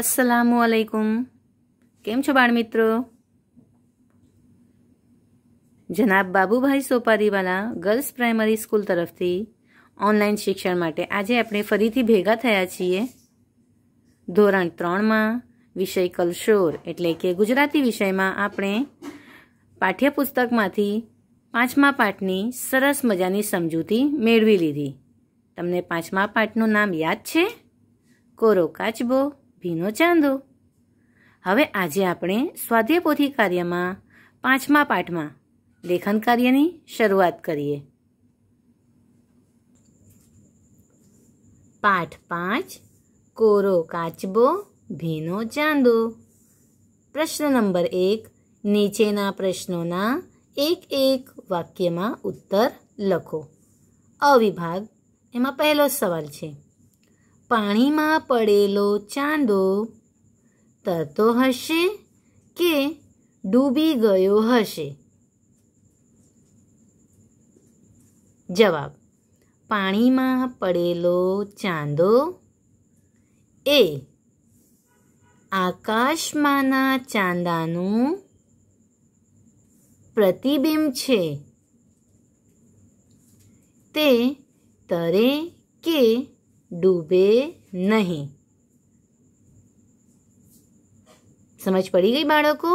અસલામ અલૈકુમ કેમ છો બાળ મિત્રો જનાબ Babubhai Sopariwala girls primary school તરફથી ઓનલાઈન શિક્ષણ માટે આજે આપણે ફરીથી ભેગા થયા છીએ ધોરણ ત્રણમાં વિષય કલશોર એટલે કે ગુજરાતી વિષયમાં આપણે પાઠ્યપુસ્તકમાંથી પાંચમા પાઠની સરસ મજાની સમજૂતી મેળવી લીધી તમને પાંચમા પાઠનું નામ યાદ છે કોરો કાચબો ભીનો ચાંદો હવે આજે આપણે સ્વાધ્યાયપોથી કાર્યમાં પાંચમા પાઠમાં લેખન કાર્યની શરૂઆત કરીએ પાઠ પાંચ કોરો કાચબો ભીનો ચાંદો પ્રશ્ન નંબર એક નીચેના પ્રશ્નોના એક એક વાક્યમાં ઉત્તર લખો અવિભાગ એમાં પહેલો સવાલ છે પાણીમાં પડેલો ચાંદો તરતો હશે કે ડૂબી ગયો હશે જવાબ પાણીમાં પડેલો ચાંદો એ આકાશમાંના ચાંદાનું પ્રતિબિંબ છે તે તરે કે ડૂબે નહીં સમજ પડી ગઈ બાળકો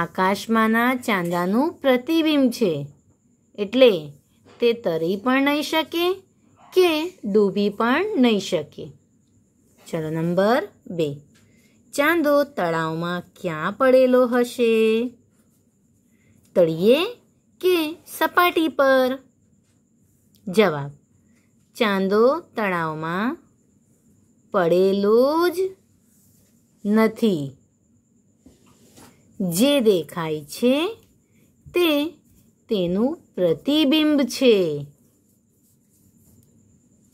આકાશમાંના ચાંદાનું પ્રતિબિંબ છે એટલે તે તરી પણ નહીં શકે કે ડૂબી પણ નહીં શકે ચલો નંબર બે ચાંદો તળાવમાં ક્યાં પડેલો હશે તળીએ કે સપાટી પર જવાબ ચાંદો તળાવમાં પડેલો જ નથી જે દેખાય છે તે તેનું પ્રતિબિંબ છે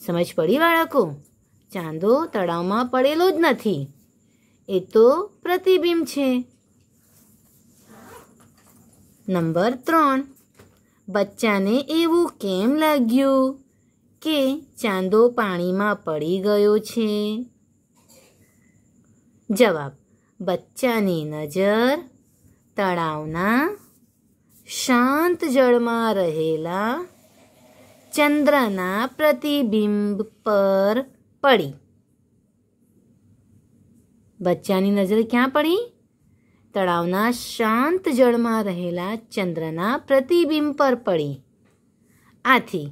સમજ પડી બાળકો ચાંદો તળાવમાં પડેલો જ નથી એ તો પ્રતિબિંબ છે નંબર ત્રણ બચ્ચાને એવું કેમ લાગ્યું કે ચાંદો પાણીમાં પડી ગયો છે જવાબ બચ્ચાની નજર તળાવના શાંત જળમાં રહેલા ચંદ્રના પ્રતિબિંબ પર પડી બચ્ચાની નજર ક્યાં પડી તળાવના શાંત જળમાં રહેલા ચંદ્રના પ્રતિબિંબ પર પડી આથી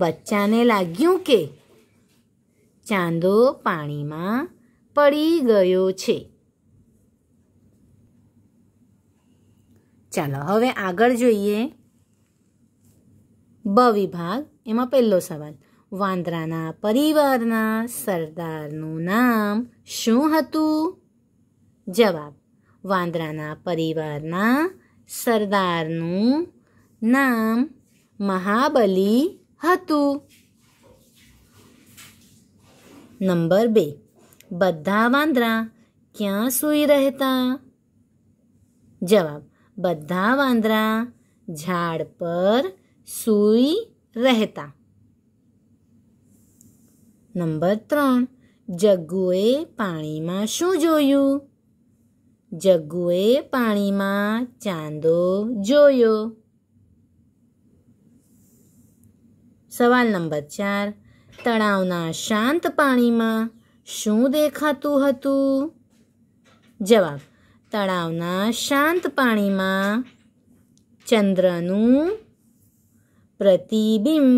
બચ્ચાને લાગ્યું કે ચાંદો પાણીમાં પડી ગયો છે ચાલો હવે આગળ જોઈએ બ વિભાગ એમાં પહેલો સવાલ વાંદરાના પરિવારના સરદારનું નામ શું હતું જવાબ વાંદરાના પરિવારના સરદારનું નામ મહાબલી હતું નંબર બે બધા વાંદરા ક્યાં સૂઈ રહેતા જવાબ બધા વાંદરા ઝાડ પર સૂઈ રહેતા નંબર ત્રણ જગ્ગુએ પાણીમાં શું જોયું જગ્ગુએ પાણીમાં ચાંદો જોયો સવાલ નંબર ચાર તળાવના શાંત પાણીમાં શું દેખાતું હતું જવાબ તળાવના શાંત પાણીમાં ચંદ્રનું પ્રતિબિંબ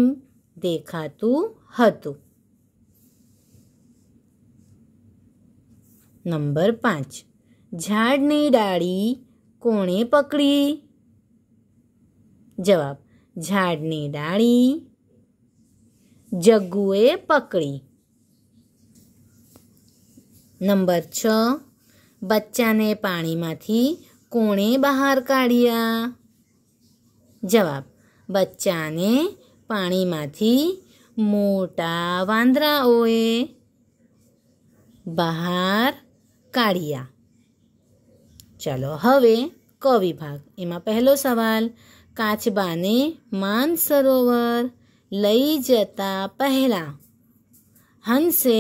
દેખાતું હતું નંબર પાંચ ઝાડની ડાળી કોણે પકડી જવાબ ઝાડની ડાળી જગ્ગુએ પકડી નંબર છ બચ્ચાને પાણીમાંથી કોણે બહાર કાઢ્યા જવાબ બચ્ચાને પાણીમાંથી મોટા વાંદરાઓએ બહાર કાઢ્યા ચાલો હવે ક વિભાગ એમાં પહેલો સવાલ કાચબાને માનસરોવર લઈ જતા પહેલાં હંસે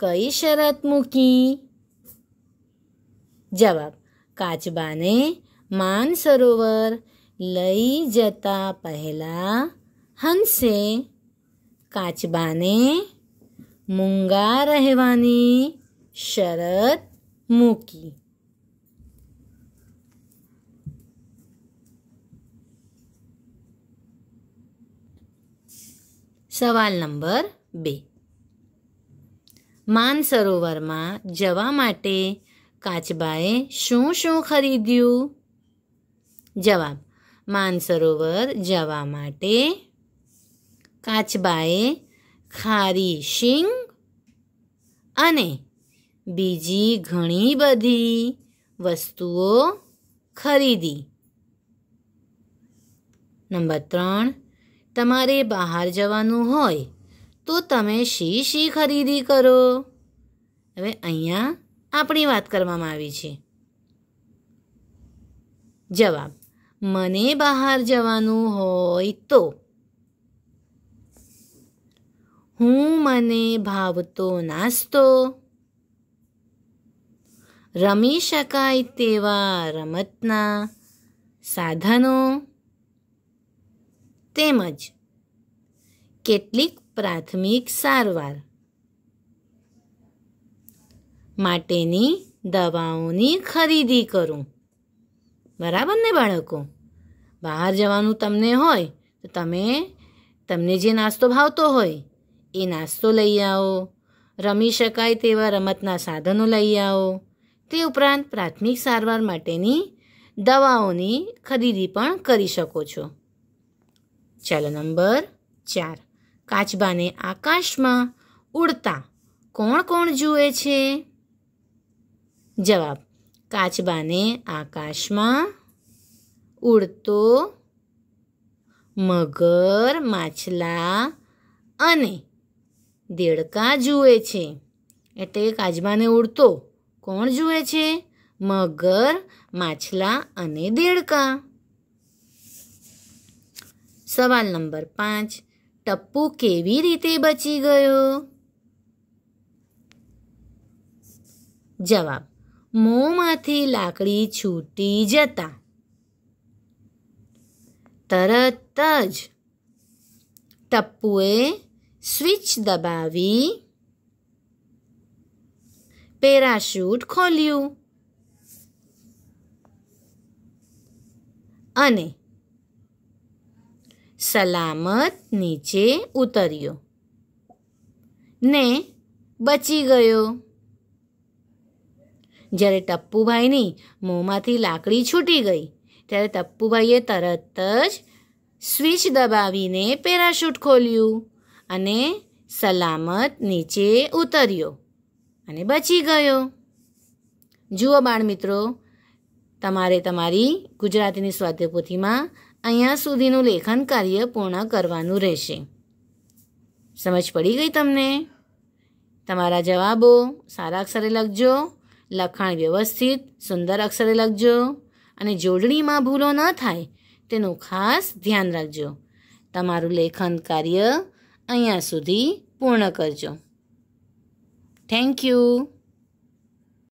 કઈ શરત મૂકી જવાબ કાચબાને માનસરોવર લઈ જતા પહેલાં હંસે કાચબાને મૂંગા રહેવાની શરત મૂકી સવાલ નંબર બે માનસરોવરમાં જવા માટે કાચબાએ શું શું ખરીદ્યું જવાબ માનસરોવર જવા માટે કાચબાએ ખારી શિંગ અને બીજી ઘણી બધી વસ્તુઓ ખરીદી નંબર ત્રણ તમારે બહાર જવાનું હોય તો તમે શી શી ખરીદી કરો હવે અહીંયા આપણી વાત કરવામાં આવી છે જવાબ મને બહાર જવાનું હોય તો હું મને ભાવતો નાસ્તો રમી શકાય તેવા રમતના સાધનો તેમજ કેટલીક પ્રાથમિક સારવાર માટેની દવાઓની ખરીદી કરું બરાબર ને બાળકો બહાર જવાનું તમને હોય તો તમે તમને જે નાસ્તો ભાવતો હોય એ નાસ્તો લઈ આવો રમી શકાય તેવા રમતના સાધનો લઈ આવો તે ઉપરાંત પ્રાથમિક સારવાર માટેની દવાઓની ખરીદી પણ કરી શકો છો ચાલો નંબર ચાર કાચબાને આકાશમાં ઉડતા કોણ કોણ જુએ છે જવાબ કાચબાને આકાશમાં ઉડતો મગર માછલા અને દેડકા જુએ છે એટલે કે કાચબાને ઉડતો કોણ જુએ છે મગર માછલા અને દેડકા સવાલ નંબર પાંચ ટપ્પુ કેવી રીતે બચી ગયો જવાબ મોંમાંથી લાકડી છૂટી જતા તરત જ ટપ્પુએ સ્વિચ દબાવી પેરાશૂટ ખોલ્યું અને સલામત નીચે ઉતર્યો ને બચી ગયો જ્યારે ટપ્પુભાઈની મોંમાંથી લાકડી છૂટી ગઈ ત્યારે ટપ્પુભાઈએ તરત જ સ્વિચ દબાવીને પેરાશૂટ ખોલ્યું અને સલામત નીચે ઉતર્યો અને બચી ગયો જુઓ બાળ મિત્રો તમારે તમારી ગુજરાતીની સ્વાધ્ય અહીંયા સુધીનું લેખન કાર્ય પૂર્ણ કરવાનું રહેશે સમજ પડી ગઈ તમને તમારા જવાબો સારા અક્ષરે લખજો લખાણ વ્યવસ્થિત સુંદર અક્ષરે લખજો અને જોડણીમાં ભૂલો ન થાય તેનું ખાસ ધ્યાન રાખજો તમારું લેખન કાર્ય અહીંયા સુધી પૂર્ણ કરજો થેન્ક યુ